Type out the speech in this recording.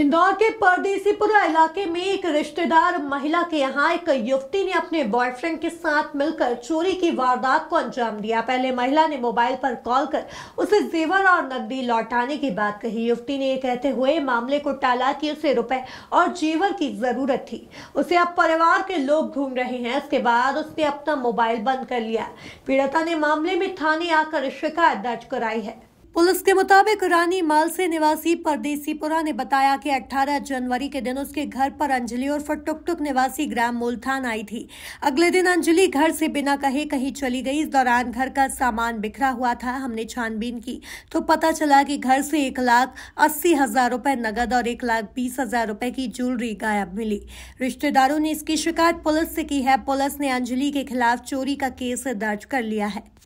इंदौर के परदेसीपुरा इलाके में एक रिश्तेदार महिला के यहाँ एक युवती ने अपने बॉयफ्रेंड के साथ मिलकर चोरी की वारदात को अंजाम दिया पहले महिला ने मोबाइल पर कॉल कर उसे जेवर और नकदी लौटाने की बात कही युवती ने कहते हुए मामले को टाला कि उसे रुपए और जेवर की जरूरत थी उसे अब परिवार के लोग ढूंढ रहे हैं इसके बाद उसने अपना मोबाइल बंद कर लिया पीड़िता ने मामले में थाने आकर शिकायत दर्ज कराई है पुलिस के मुताबिक रानी मालसे निवासी परदेसीपुरा ने बताया कि 18 जनवरी के दिन उसके घर पर अंजलि और फिर टुकटुक निवासी ग्राम मूलथान आई थी अगले दिन अंजलि घर से बिना कहे कहीं चली गई इस दौरान घर का सामान बिखरा हुआ था हमने छानबीन की तो पता चला कि घर से एक लाख अस्सी हजार रूपए नगद और एक लाख बीस हजार रूपए की ज्वेलरी गायब मिली रिश्तेदारों ने इसकी शिकायत पुलिस से की है पुलिस ने अंजलि के खिलाफ चोरी का केस दर्ज कर लिया है